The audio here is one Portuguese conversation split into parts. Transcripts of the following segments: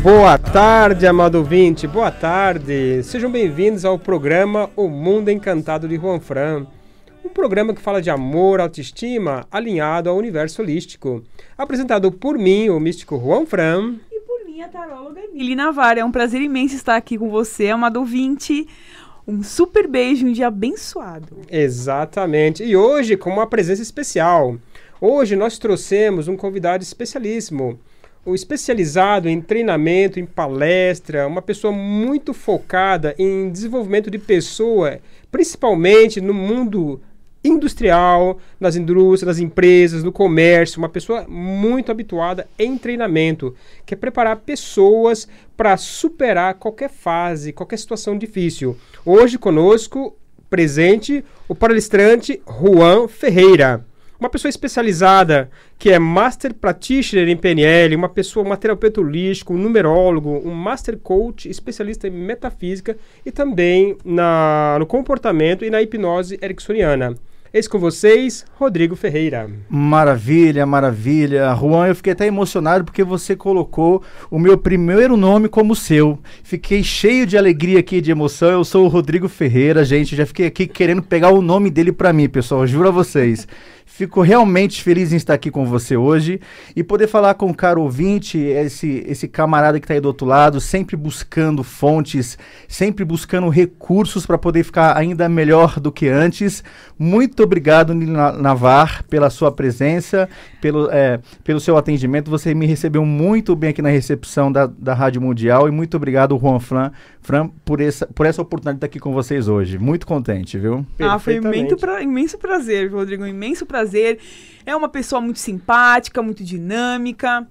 Boa tarde, amado ouvinte, boa tarde. Sejam bem-vindos ao programa O Mundo Encantado de Juan Fran. Um programa que fala de amor, autoestima, alinhado ao universo holístico. Apresentado por mim, o místico Juan Fran. E por mim, a taróloga Emily Navarra. É um prazer imenso estar aqui com você, amado ouvinte. Um super beijo, um dia abençoado. Exatamente. E hoje, com uma presença especial. Hoje nós trouxemos um convidado especialíssimo especializado em treinamento, em palestra, uma pessoa muito focada em desenvolvimento de pessoa, principalmente no mundo industrial, nas indústrias, nas empresas, no comércio, uma pessoa muito habituada em treinamento, que é preparar pessoas para superar qualquer fase, qualquer situação difícil. Hoje conosco, presente, o palestrante Juan Ferreira uma pessoa especializada que é Master Practitioner em PNL, uma pessoa, um terapeuta holístico, um numerólogo, um Master Coach, especialista em metafísica e também na, no comportamento e na hipnose ericksoniana. Eis com vocês, Rodrigo Ferreira. Maravilha, maravilha. Juan, eu fiquei até emocionado porque você colocou o meu primeiro nome como seu. Fiquei cheio de alegria aqui, de emoção. Eu sou o Rodrigo Ferreira, gente. Já fiquei aqui querendo pegar o nome dele para mim, pessoal. Juro a vocês. Fico realmente feliz em estar aqui com você hoje e poder falar com o caro ouvinte, esse, esse camarada que está aí do outro lado, sempre buscando fontes, sempre buscando recursos para poder ficar ainda melhor do que antes. Muito obrigado, Nina Navar, pela sua presença, pelo, é, pelo seu atendimento. Você me recebeu muito bem aqui na recepção da, da Rádio Mundial e muito obrigado, Juan Fran, Fran por, essa, por essa oportunidade de estar aqui com vocês hoje. Muito contente, viu? Ah, foi um pra, imenso prazer, Rodrigo, um imenso prazer prazer. É uma pessoa muito simpática, muito dinâmica.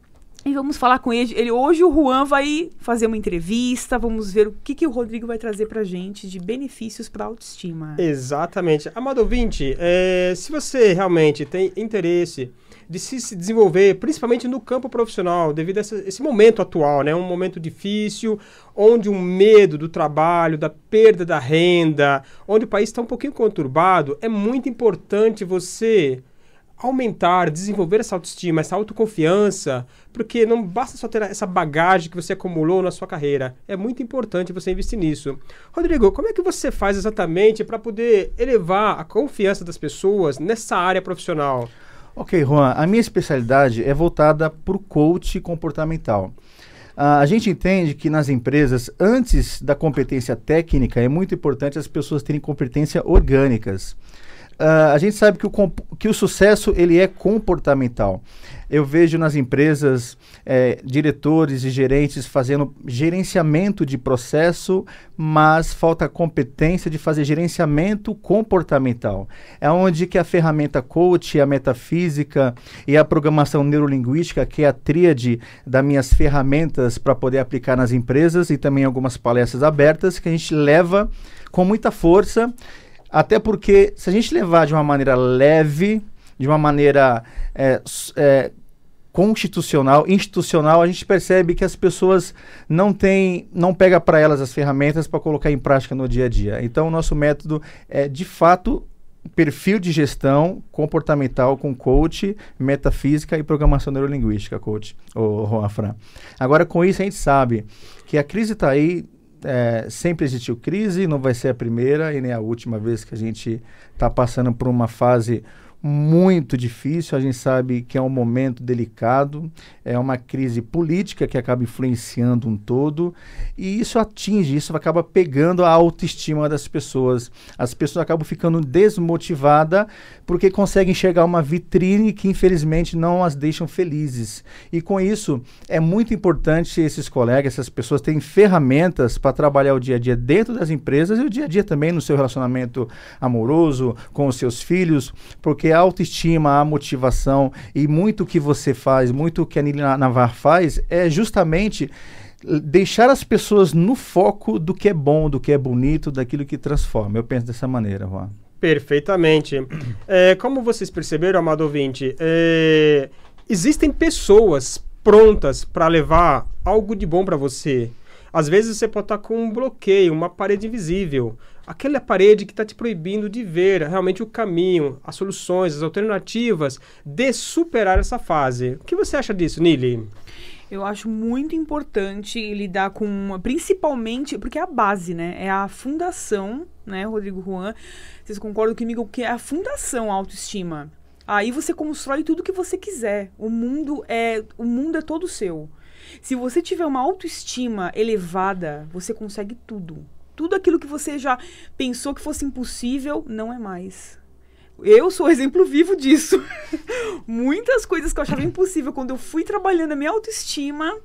E vamos falar com ele. ele. Hoje o Juan vai fazer uma entrevista. Vamos ver o que, que o Rodrigo vai trazer para gente de benefícios para a autoestima. Exatamente. Amado ouvinte, é, se você realmente tem interesse de se, se desenvolver, principalmente no campo profissional, devido a essa, esse momento atual, né? Um momento difícil, onde o medo do trabalho, da perda da renda, onde o país está um pouquinho conturbado, é muito importante você aumentar, desenvolver essa autoestima, essa autoconfiança, porque não basta só ter essa bagagem que você acumulou na sua carreira. É muito importante você investir nisso. Rodrigo, como é que você faz exatamente para poder elevar a confiança das pessoas nessa área profissional? Ok, Juan, a minha especialidade é voltada para o coach comportamental. Ah, a gente entende que nas empresas, antes da competência técnica, é muito importante as pessoas terem competência orgânicas. Uh, a gente sabe que o, que o sucesso ele é comportamental. Eu vejo nas empresas é, diretores e gerentes fazendo gerenciamento de processo, mas falta competência de fazer gerenciamento comportamental. É onde que a ferramenta coach, a metafísica e a programação neurolinguística, que é a tríade das minhas ferramentas para poder aplicar nas empresas e também algumas palestras abertas, que a gente leva com muita força até porque, se a gente levar de uma maneira leve, de uma maneira é, é, constitucional, institucional, a gente percebe que as pessoas não têm, não pega para elas as ferramentas para colocar em prática no dia a dia. Então, o nosso método é, de fato, perfil de gestão comportamental com coach, metafísica e programação neurolinguística, coach, ou Juan Fran. Agora, com isso, a gente sabe que a crise está aí é, sempre existiu crise, não vai ser a primeira e nem a última vez que a gente está passando por uma fase muito difícil. A gente sabe que é um momento delicado, é uma crise política que acaba influenciando um todo, e isso atinge, isso acaba pegando a autoestima das pessoas. As pessoas acabam ficando desmotivadas porque conseguem enxergar uma vitrine que infelizmente não as deixam felizes. E com isso é muito importante esses colegas, essas pessoas terem ferramentas para trabalhar o dia a dia dentro das empresas e o dia a dia também no seu relacionamento amoroso com os seus filhos, porque autoestima, a motivação e muito o que você faz, muito o que a Nili Navar faz, é justamente deixar as pessoas no foco do que é bom, do que é bonito, daquilo que transforma. Eu penso dessa maneira, Juan. Perfeitamente. É, como vocês perceberam, amado ouvinte, é, existem pessoas prontas para levar algo de bom para você. Às vezes você pode estar tá com um bloqueio, uma parede invisível, aquela parede que está te proibindo de ver realmente o caminho, as soluções, as alternativas de superar essa fase. O que você acha disso, Nili? Eu acho muito importante lidar com, uma, principalmente, porque é a base, né? É a fundação, né, Rodrigo Juan? Vocês concordam comigo que é a fundação a autoestima. Aí você constrói tudo que você quiser. O mundo é, o mundo é todo seu. Se você tiver uma autoestima elevada, você consegue tudo tudo aquilo que você já pensou que fosse impossível, não é mais. Eu sou exemplo vivo disso. Muitas coisas que eu achava impossível, quando eu fui trabalhando a minha autoestima,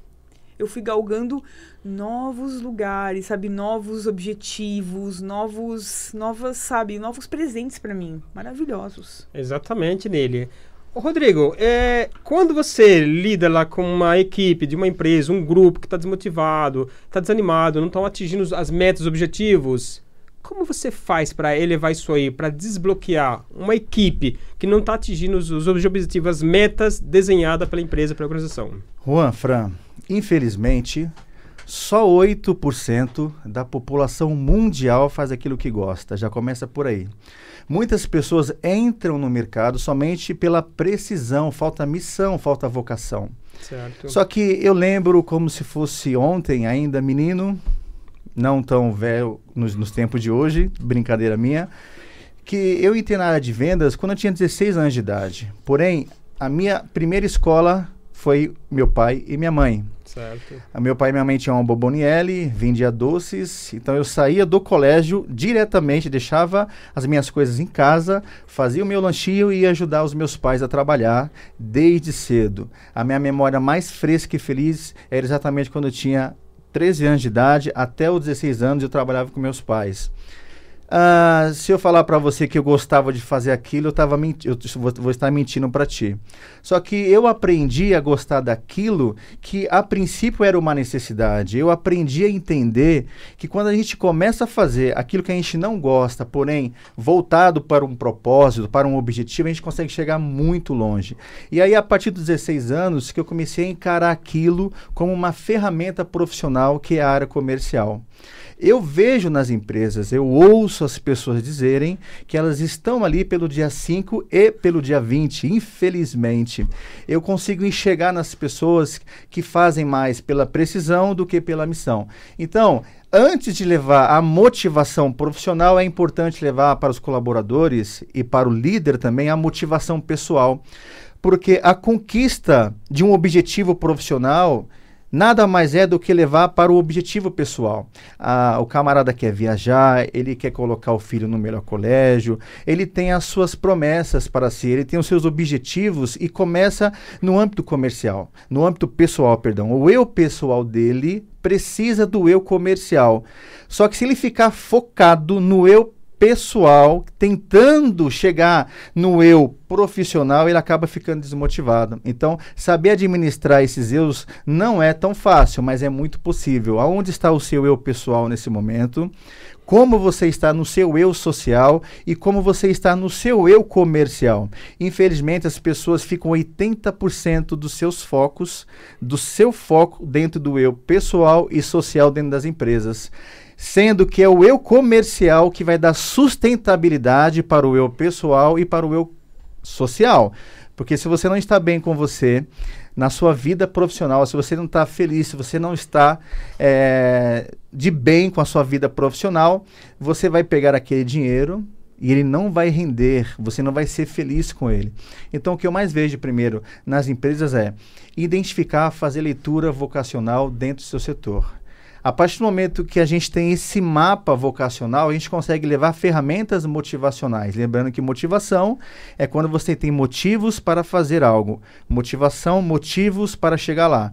eu fui galgando novos lugares, sabe, novos objetivos, novos, novas, sabe, novos presentes para mim, maravilhosos. Exatamente nele. Rodrigo, é, quando você lida lá com uma equipe de uma empresa, um grupo que está desmotivado, está desanimado, não estão atingindo as metas, os objetivos, como você faz para elevar isso aí, para desbloquear uma equipe que não está atingindo os, os, objetivos, as metas desenhadas pela empresa, pela organização? Juan, Fran, infelizmente, só 8% da população mundial faz aquilo que gosta, já começa por aí. Muitas pessoas entram no mercado somente pela precisão, falta missão, falta vocação. Certo. Só que eu lembro como se fosse ontem, ainda menino, não tão velho nos, nos tempos de hoje, brincadeira minha, que eu entrei na área de vendas quando eu tinha 16 anos de idade. Porém, a minha primeira escola foi meu pai e minha mãe. Certo. Ah, meu pai e minha mãe tinham uma boboniele, vendia doces, então eu saía do colégio diretamente, deixava as minhas coisas em casa, fazia o meu lanchinho e ia ajudar os meus pais a trabalhar desde cedo. A minha memória mais fresca e feliz era exatamente quando eu tinha 13 anos de idade, até os 16 anos eu trabalhava com meus pais. Ah, se eu falar para você que eu gostava de fazer aquilo, eu, tava eu vou, vou estar mentindo para ti. Só que eu aprendi a gostar daquilo que a princípio era uma necessidade. Eu aprendi a entender que quando a gente começa a fazer aquilo que a gente não gosta, porém voltado para um propósito, para um objetivo, a gente consegue chegar muito longe. E aí, a partir dos 16 anos, que eu comecei a encarar aquilo como uma ferramenta profissional que é a área comercial. Eu vejo nas empresas, eu ouço as pessoas dizerem que elas estão ali pelo dia 5 e pelo dia 20, infelizmente. Eu consigo enxergar nas pessoas que fazem mais pela precisão do que pela missão. Então, antes de levar a motivação profissional, é importante levar para os colaboradores e para o líder também a motivação pessoal. Porque a conquista de um objetivo profissional nada mais é do que levar para o objetivo pessoal. Ah, o camarada quer viajar, ele quer colocar o filho no melhor colégio, ele tem as suas promessas para si, ele tem os seus objetivos e começa no âmbito comercial, no âmbito pessoal, perdão. O eu pessoal dele precisa do eu comercial. Só que se ele ficar focado no eu pessoal, tentando chegar no eu profissional, ele acaba ficando desmotivado. Então, saber administrar esses eus não é tão fácil, mas é muito possível. Aonde está o seu eu pessoal nesse momento? Como você está no seu eu social e como você está no seu eu comercial. Infelizmente, as pessoas ficam 80% dos seus focos, do seu foco dentro do eu pessoal e social dentro das empresas sendo que é o eu comercial que vai dar sustentabilidade para o eu pessoal e para o eu social. Porque se você não está bem com você na sua vida profissional, se você não está feliz, se você não está é, de bem com a sua vida profissional, você vai pegar aquele dinheiro e ele não vai render, você não vai ser feliz com ele. Então, o que eu mais vejo primeiro nas empresas é identificar, fazer leitura vocacional dentro do seu setor. A partir do momento que a gente tem esse mapa vocacional, a gente consegue levar ferramentas motivacionais. Lembrando que motivação é quando você tem motivos para fazer algo. Motivação, motivos para chegar lá.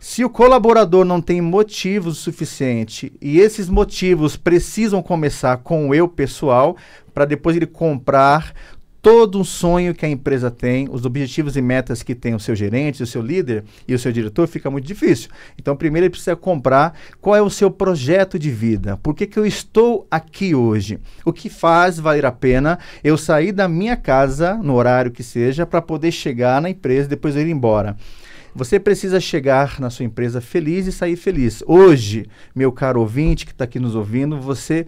Se o colaborador não tem motivos suficiente e esses motivos precisam começar com o eu pessoal para depois ele comprar todo um sonho que a empresa tem, os objetivos e metas que tem o seu gerente, o seu líder e o seu diretor, fica muito difícil. Então, primeiro ele precisa comprar qual é o seu projeto de vida, por que, que eu estou aqui hoje, o que faz valer a pena eu sair da minha casa, no horário que seja, para poder chegar na empresa e depois ir embora. Você precisa chegar na sua empresa feliz e sair feliz. Hoje, meu caro ouvinte que está aqui nos ouvindo, você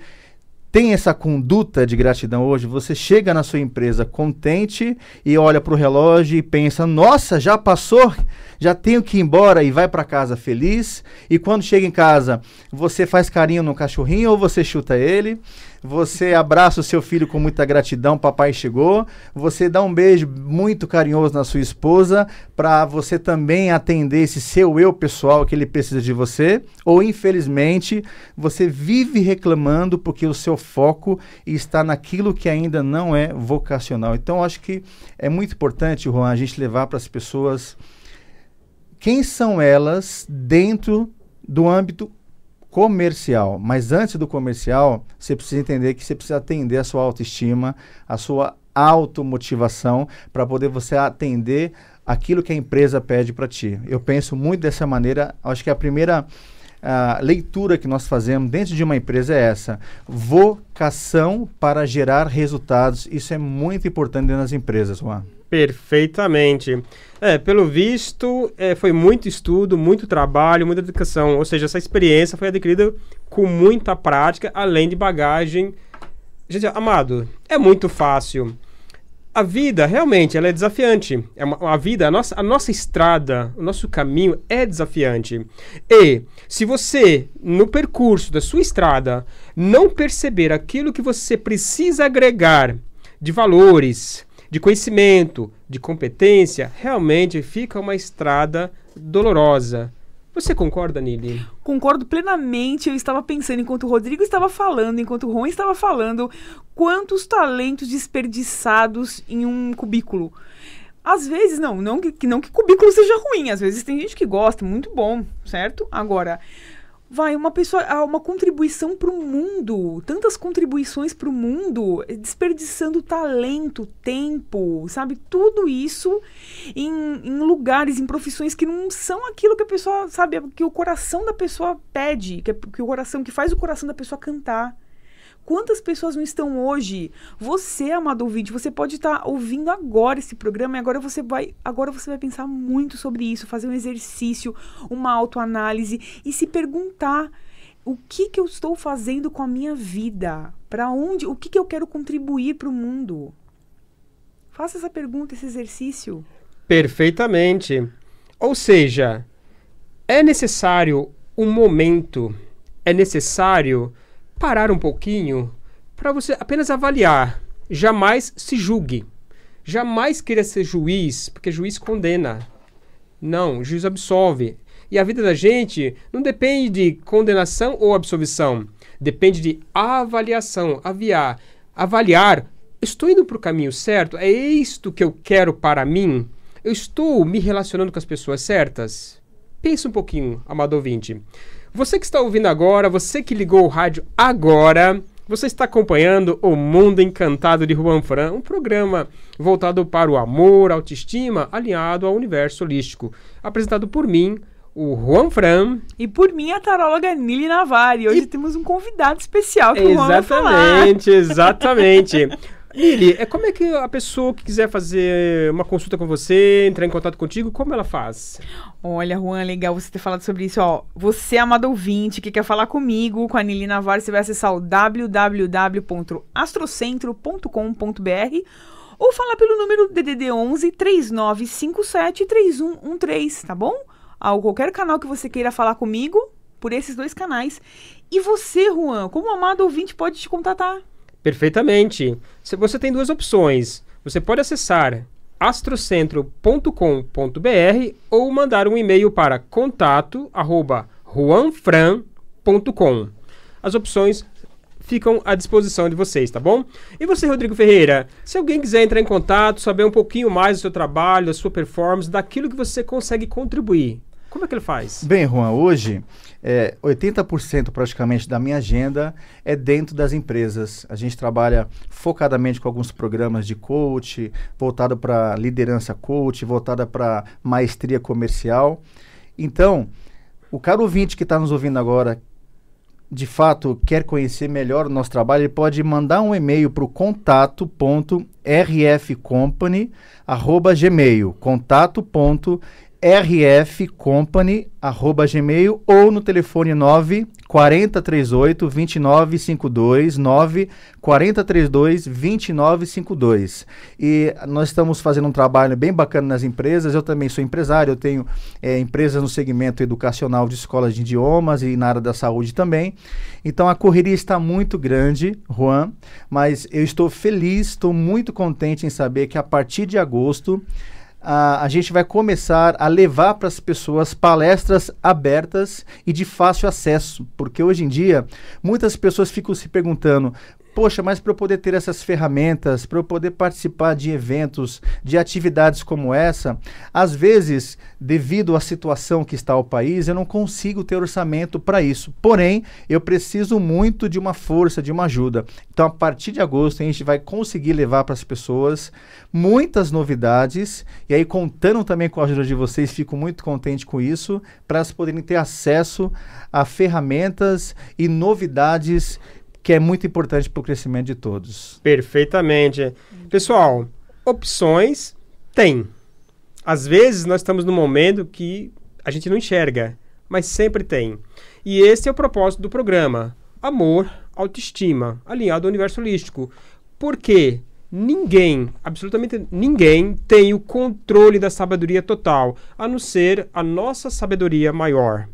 tem essa conduta de gratidão hoje? Você chega na sua empresa contente e olha para o relógio e pensa: nossa, já passou, já tenho que ir embora e vai para casa feliz. E quando chega em casa, você faz carinho no cachorrinho ou você chuta ele? Você abraça o seu filho com muita gratidão, papai chegou. Você dá um beijo muito carinhoso na sua esposa para você também atender esse seu eu pessoal que ele precisa de você. Ou infelizmente, você vive reclamando porque o seu foco está naquilo que ainda não é vocacional. Então acho que é muito importante, Juan, a gente levar para as pessoas quem são elas dentro do âmbito comercial. Mas antes do comercial, você precisa entender que você precisa atender a sua autoestima, a sua automotivação para poder você atender aquilo que a empresa pede para ti. Eu penso muito dessa maneira. Acho que a primeira a ah, leitura que nós fazemos dentro de uma empresa é essa: vocação para gerar resultados. Isso é muito importante dentro das empresas, Juan. Perfeitamente. É, pelo visto, é, foi muito estudo, muito trabalho, muita dedicação. Ou seja, essa experiência foi adquirida com muita prática, além de bagagem. Gente, amado, é muito fácil. A vida, realmente, ela é desafiante. É uma, a vida, a nossa, a nossa estrada, o nosso caminho é desafiante. E se você, no percurso da sua estrada, não perceber aquilo que você precisa agregar de valores, de conhecimento, de competência, realmente fica uma estrada dolorosa. Você concorda, Nili? Concordo plenamente. Eu estava pensando, enquanto o Rodrigo estava falando, enquanto o Ron estava falando, quantos talentos desperdiçados em um cubículo. Às vezes, não, não que, não que cubículo seja ruim, às vezes tem gente que gosta, muito bom, certo? Agora, vai uma pessoa ah, uma contribuição para o mundo tantas contribuições para o mundo eh, desperdiçando talento tempo sabe tudo isso em, em, lugares em profissões que não são aquilo que a pessoa sabe que o coração da pessoa pede que, é, que o coração que faz o coração da pessoa cantar Quantas pessoas não estão hoje? Você, amado ouvinte, você pode estar tá ouvindo agora esse programa e agora você vai, agora você vai pensar muito sobre isso, fazer um exercício, uma autoanálise e se perguntar o que, que eu estou fazendo com a minha vida? Para onde? O que, que eu quero contribuir para o mundo? Faça essa pergunta, esse exercício. Perfeitamente. Ou seja, é necessário um momento, é necessário parar um pouquinho para você apenas avaliar. Jamais se julgue. Jamais queira ser juiz, porque juiz condena. Não, juiz absolve. E a vida da gente não depende de condenação ou absolvição. Depende de avaliação, aviar, avaliar. Estou indo para o caminho certo? É isto que eu quero para mim? Eu estou me relacionando com as pessoas certas? Pensa um pouquinho, amado ouvinte. Você que está ouvindo agora, você que ligou o rádio agora, você está acompanhando O Mundo Encantado de Juan Fran, um programa voltado para o amor, autoestima, alinhado ao universo holístico. Apresentado por mim, o Juan Fran. E por mim, a taróloga Nili Navari. Hoje e... temos um convidado especial que exatamente, o Juan falar. Exatamente, exatamente. Lili, é como é que a pessoa que quiser fazer uma consulta com você, entrar em contato contigo, como ela faz? Olha, Juan, legal você ter falado sobre isso. Ó, você, amado ouvinte, que quer falar comigo, com a Nili Navarro, você vai acessar o www.astrocentro.com.br ou falar pelo número DDD 11 3957 3113, tá bom? Ao qualquer canal que você queira falar comigo, por esses dois canais. E você, Juan, como amado ouvinte, pode te contatar? Perfeitamente. Você tem duas opções. Você pode acessar astrocentro.com.br ou mandar um e-mail para contato@juanfran.com. As opções ficam à disposição de vocês, tá bom? E você, Rodrigo Ferreira, se alguém quiser entrar em contato, saber um pouquinho mais do seu trabalho, da sua performance, daquilo que você consegue contribuir, como é que ele faz? Bem, Juan, hoje é, 80% praticamente da minha agenda é dentro das empresas. A gente trabalha focadamente com alguns programas de coach, voltado para liderança coach, voltada para maestria comercial. Então, o cara ouvinte que está nos ouvindo agora, de fato, quer conhecer melhor o nosso trabalho, ele pode mandar um e-mail para o contato.rfcompany.gmail, contato.rfcompany.gmail rfcompany@gmail ou no telefone 9 4038 2952 9 4032 2952. E nós estamos fazendo um trabalho bem bacana nas empresas. Eu também sou empresário, eu tenho é, empresas no segmento educacional de escolas de idiomas e na área da saúde também. Então a correria está muito grande, Juan, mas eu estou feliz, estou muito contente em saber que a partir de agosto a, a gente vai começar a levar para as pessoas palestras abertas e de fácil acesso, porque hoje em dia muitas pessoas ficam se perguntando poxa, mas para eu poder ter essas ferramentas, para eu poder participar de eventos, de atividades como essa, às vezes, devido à situação que está o país, eu não consigo ter orçamento para isso. Porém, eu preciso muito de uma força, de uma ajuda. Então, a partir de agosto, a gente vai conseguir levar para as pessoas muitas novidades. E aí, contando também com a ajuda de vocês, fico muito contente com isso, para elas poderem ter acesso a ferramentas e novidades que é muito importante para o crescimento de todos. Perfeitamente. Pessoal, opções tem. Às vezes nós estamos num momento que a gente não enxerga, mas sempre tem. E esse é o propósito do programa: amor, autoestima, alinhado ao universo holístico. Porque ninguém, absolutamente ninguém, tem o controle da sabedoria total, a não ser a nossa sabedoria maior.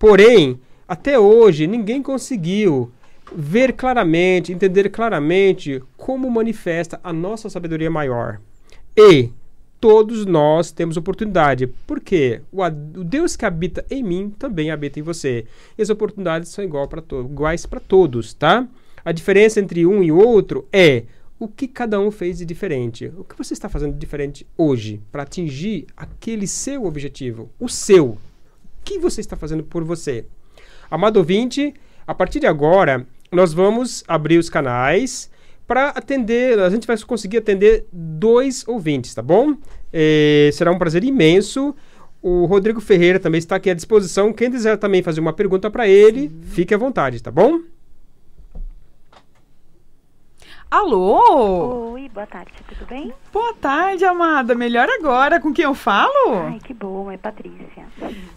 Porém, até hoje ninguém conseguiu ver claramente, entender claramente como manifesta a nossa sabedoria maior. E todos nós temos oportunidade, porque o, o Deus que habita em mim também habita em você. E as oportunidades são igual pra iguais para todos, tá? A diferença entre um e outro é o que cada um fez de diferente. O que você está fazendo de diferente hoje para atingir aquele seu objetivo, o seu. O que você está fazendo por você? Amado ouvinte, a partir de agora, nós vamos abrir os canais para atender, a gente vai conseguir atender dois ouvintes, tá bom? É, será um prazer imenso. O Rodrigo Ferreira também está aqui à disposição. Quem quiser também fazer uma pergunta para ele, Sim. Uhum. fique à vontade, tá bom? Alô? Oi, boa tarde, tudo bem? Boa tarde, amada. Melhor agora, com quem eu falo? Ai, que bom, é Patrícia.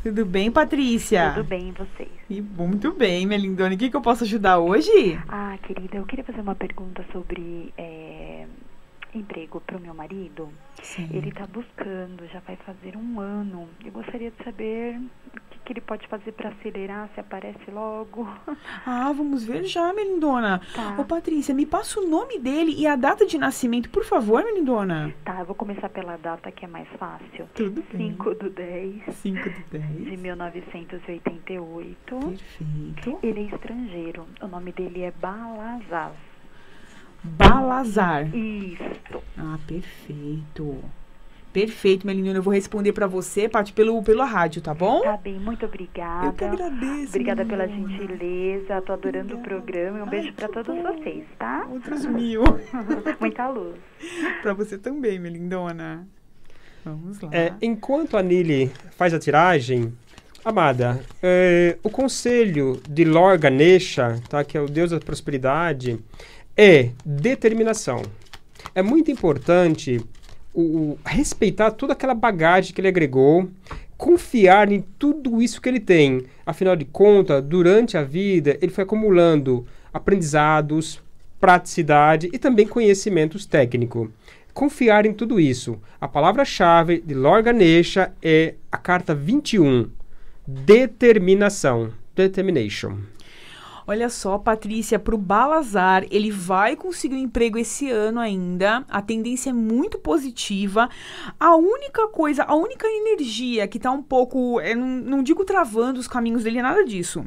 Tudo bem, Patrícia? Tudo bem, e vocês? E, muito bem, minha lindona. O que, que eu posso ajudar hoje? Ah, querida, eu queria fazer uma pergunta sobre é, emprego para o meu marido. Sim. Ele está buscando, já vai fazer um ano. Eu gostaria de saber o que, que ele pode fazer para acelerar, se aparece logo. Ah, vamos ver já, Melindona. Tá. Ô, Patrícia, me passa o nome dele e a data de nascimento, por favor, Melindona. Tá, eu vou começar pela data que é mais fácil. Tudo bem. 5 do 10. 5 do 10. De 1988. Perfeito. Ele é estrangeiro. O nome dele é Balazar. Balazar. Isso. Ah, perfeito. Perfeito, lindona, Eu vou responder para você, Paty, pelo, pela rádio, tá bom? Tá bem, muito obrigada. Eu que agradeço. Obrigada pela gentileza. Tô adorando obrigada. o programa. Um beijo para todos bom. vocês, tá? Outros mil. Muita luz. para você também, lindona. Vamos lá. É, enquanto a Nili faz a tiragem, Amada, é, o conselho de Lorganesha, tá, que é o deus da prosperidade, é determinação. É muito importante o, o, respeitar toda aquela bagagem que ele agregou, confiar em tudo isso que ele tem. Afinal de contas, durante a vida, ele foi acumulando aprendizados, praticidade e também conhecimentos técnicos. Confiar em tudo isso. A palavra-chave de Lord é a carta 21, determinação, determination. Olha só, Patrícia, pro Balazar, ele vai conseguir um emprego esse ano ainda. A tendência é muito positiva. A única coisa, a única energia que tá um pouco, é, não, não digo travando os caminhos dele, é nada disso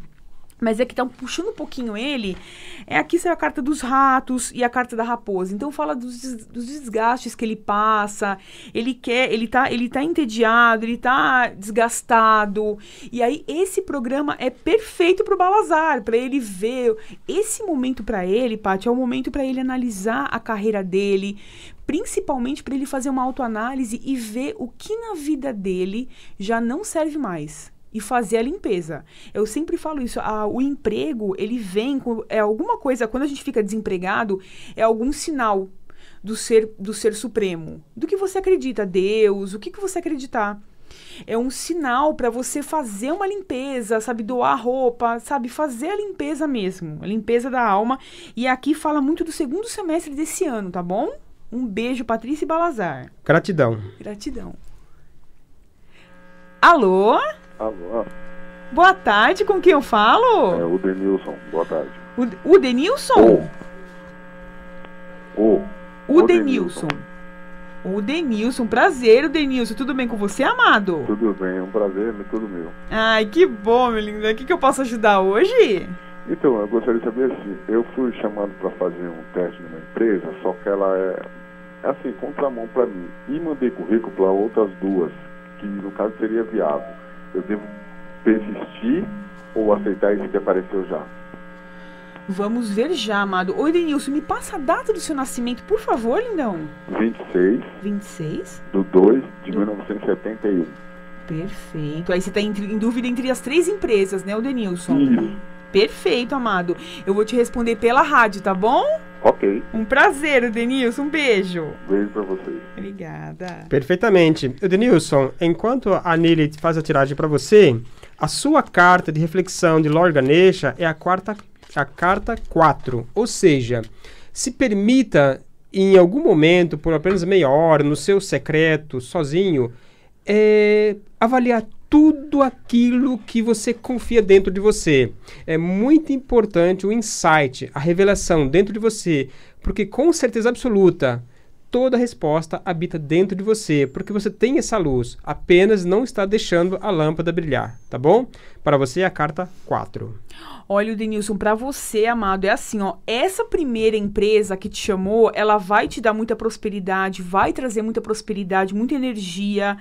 mas é que estão puxando um pouquinho ele. É aqui saiu a carta dos ratos e a carta da raposa. Então fala dos, dos desgastes que ele passa. Ele quer, ele tá, ele tá entediado, ele tá desgastado. E aí esse programa é perfeito pro Balazar, para ele ver esse momento para ele, Paty, é o momento para ele analisar a carreira dele, principalmente para ele fazer uma autoanálise e ver o que na vida dele já não serve mais e fazer a limpeza. Eu sempre falo isso, a, o emprego, ele vem com é alguma coisa, quando a gente fica desempregado, é algum sinal do ser do ser supremo, do que você acredita, Deus, o que que você acreditar. É um sinal para você fazer uma limpeza, sabe? Doar roupa, sabe? Fazer a limpeza mesmo, a limpeza da alma. E aqui fala muito do segundo semestre desse ano, tá bom? Um beijo, Patrícia e Balazar. Gratidão. Gratidão. Alô? Alô. Boa tarde, com quem eu falo? É o Denilson, boa tarde. O, Denilson? O. O, o Denilson. O Denilson, prazer, o Denilson. Tudo bem com você, amado? Tudo bem, é um prazer, é tudo meu. Ai, que bom, meu lindo. O que, que eu posso ajudar hoje? Então, eu gostaria de saber se eu fui chamado para fazer um teste numa empresa, só que ela é, é assim, contramão para mim. E mandei currículo para outras duas, que no caso seria viável. Eu devo persistir ou aceitar isso que apareceu já? Vamos ver já, amado. Oi, Denilson, me passa a data do seu nascimento, por favor, lindão. 26. 26. Do 2 de do... 1971. Perfeito. Aí você está em, dúvida entre as três empresas, né, o Denilson? Isso. Perfeito, amado. Eu vou te responder pela rádio, tá bom? Ok. Um prazer, Denilson. Um beijo. Beijo pra vocês. Obrigada. Perfeitamente. Denilson, enquanto a Nili faz a tiragem para você, a sua carta de reflexão de Lord Ganesha é a quarta a carta 4, ou seja, se permita em algum momento, por apenas meia hora, no seu secreto, sozinho, é, avaliar tudo aquilo que você confia dentro de você. É muito importante o insight, a revelação dentro de você, porque com certeza absoluta, toda a resposta habita dentro de você, porque você tem essa luz, apenas não está deixando a lâmpada brilhar, tá bom? Para você é a carta 4. Olha, Denilson, para você, amado, é assim, ó, essa primeira empresa que te chamou, ela vai te dar muita prosperidade, vai trazer muita prosperidade, muita energia.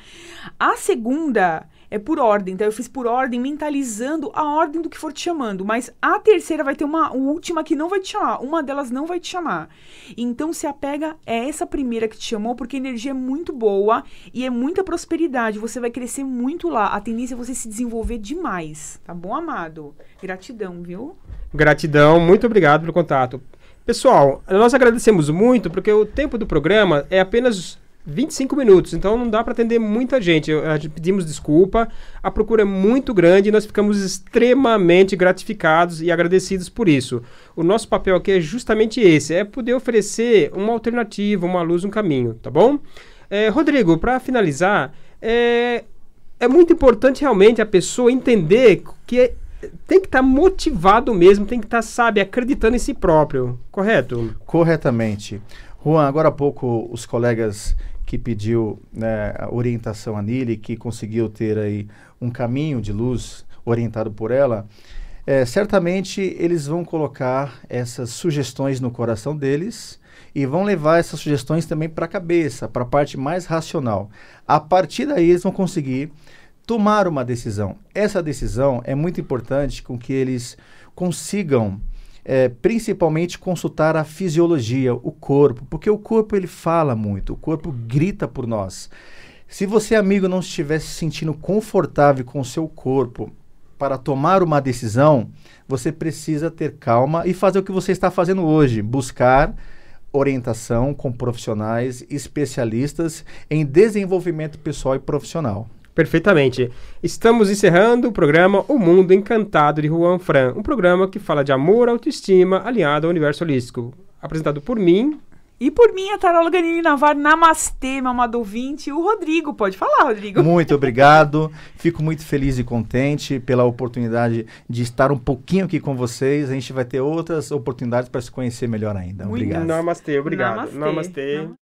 A segunda, é por ordem. Então eu fiz por ordem, mentalizando a ordem do que for te chamando. Mas a terceira vai ter uma última que não vai te chamar. Uma delas não vai te chamar. Então se apega a essa primeira que te chamou, porque a energia é muito boa e é muita prosperidade. Você vai crescer muito lá. A tendência é você se desenvolver demais. Tá bom, amado? Gratidão, viu? Gratidão, muito obrigado pelo contato. Pessoal, nós agradecemos muito porque o tempo do programa é apenas 25 minutos, então não dá para atender muita gente. Eu, eu, pedimos desculpa, a procura é muito grande e nós ficamos extremamente gratificados e agradecidos por isso. O nosso papel aqui é justamente esse: é poder oferecer uma alternativa, uma luz, um caminho, tá bom? É, Rodrigo, para finalizar, é, é muito importante realmente a pessoa entender que é, tem que estar tá motivado mesmo, tem que estar, tá, sabe, acreditando em si próprio, correto? Corretamente. Juan, agora há pouco os colegas que pediu né, orientação a Nili, que conseguiu ter aí um caminho de luz orientado por ela, é, certamente eles vão colocar essas sugestões no coração deles e vão levar essas sugestões também para a cabeça, para a parte mais racional. A partir daí eles vão conseguir tomar uma decisão. Essa decisão é muito importante com que eles consigam é, principalmente consultar a fisiologia, o corpo, porque o corpo ele fala muito, o corpo grita por nós. Se você, amigo, não estiver se sentindo confortável com o seu corpo para tomar uma decisão, você precisa ter calma e fazer o que você está fazendo hoje, buscar orientação com profissionais especialistas em desenvolvimento pessoal e profissional. Perfeitamente. Estamos encerrando o programa O Mundo Encantado de Juan Fran, um programa que fala de amor, autoestima, alinhado ao universo holístico. Apresentado por mim, e por mim, a Tarola Ganini Navarro, namastê, meu amado ouvinte. O Rodrigo, pode falar, Rodrigo. Muito obrigado. Fico muito feliz e contente pela oportunidade de estar um pouquinho aqui com vocês. A gente vai ter outras oportunidades para se conhecer melhor ainda. Obrigado. Namastê, obrigado. namastê. namastê. namastê.